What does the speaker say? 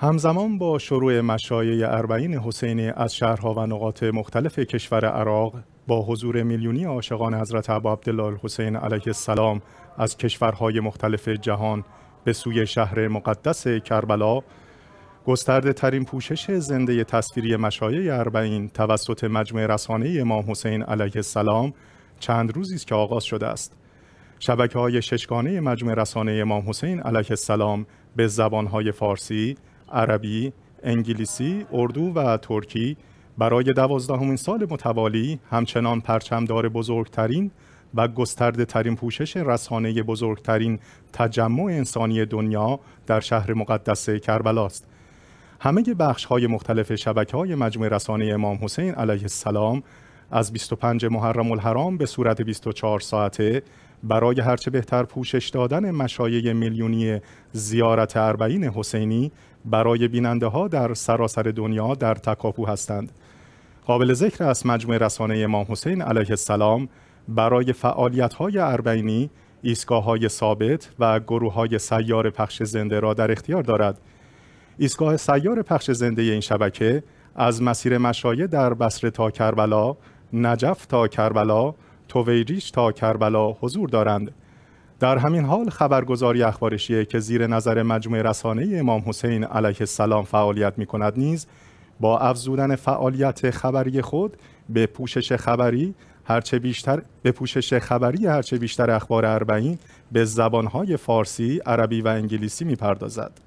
همزمان با شروع مشایع اربعین حسینی از شهرها و نقاط مختلف کشور عراق با حضور میلیونی عاشقان حضرت عبدالله حسین علیه السلام از کشورهای مختلف جهان به سوی شهر مقدس کربلا گسترده ترین پوشش زنده تصویری مشایع اربعین توسط مجموعه رسانه امام حسین علیه السلام چند روزی است که آغاز شده است شبکه های ششگانه مجموعه رسانه امام حسین علیه السلام به زبانهای فارسی، عربی، انگلیسی، اردو و ترکی برای دوازدهمین سال متوالی همچنان پرچمدار بزرگترین و گسترده ترین پوشش رسانه بزرگترین تجمع انسانی دنیا در شهر مقدس کربلاست. همه بخش های مختلف شبکه های مجموع رسانه امام حسین علیه السلام از 25 محرم الحرام به صورت 24 ساعته برای هرچه بهتر پوشش دادن مشایع میلیونی زیارت اربعین حسینی برای بیننده ها در سراسر دنیا در تکاپو هستند. قابل ذکر است مجموعه رسانه امام حسین علیه السلام برای فعالیت های اربعینی ایستگاه های ثابت و گروه های سیار پخش زنده را در اختیار دارد. ایستگاه سیار پخش زنده این شبکه از مسیر مشایع در بصره تا کربلا، نجف تا کربلا، توویریش تا کربلا حضور دارند در همین حال خبرگزاری اخبارشیه که زیر نظر مجموعه رسانه امام حسین علیه السلام فعالیت می کند نیز با افزودن فعالیت خبری خود به پوشش خبری هرچه بیشتر به پوشش خبری هرچه بیشتر اخبار اربعین به زبانهای فارسی، عربی و انگلیسی پردازد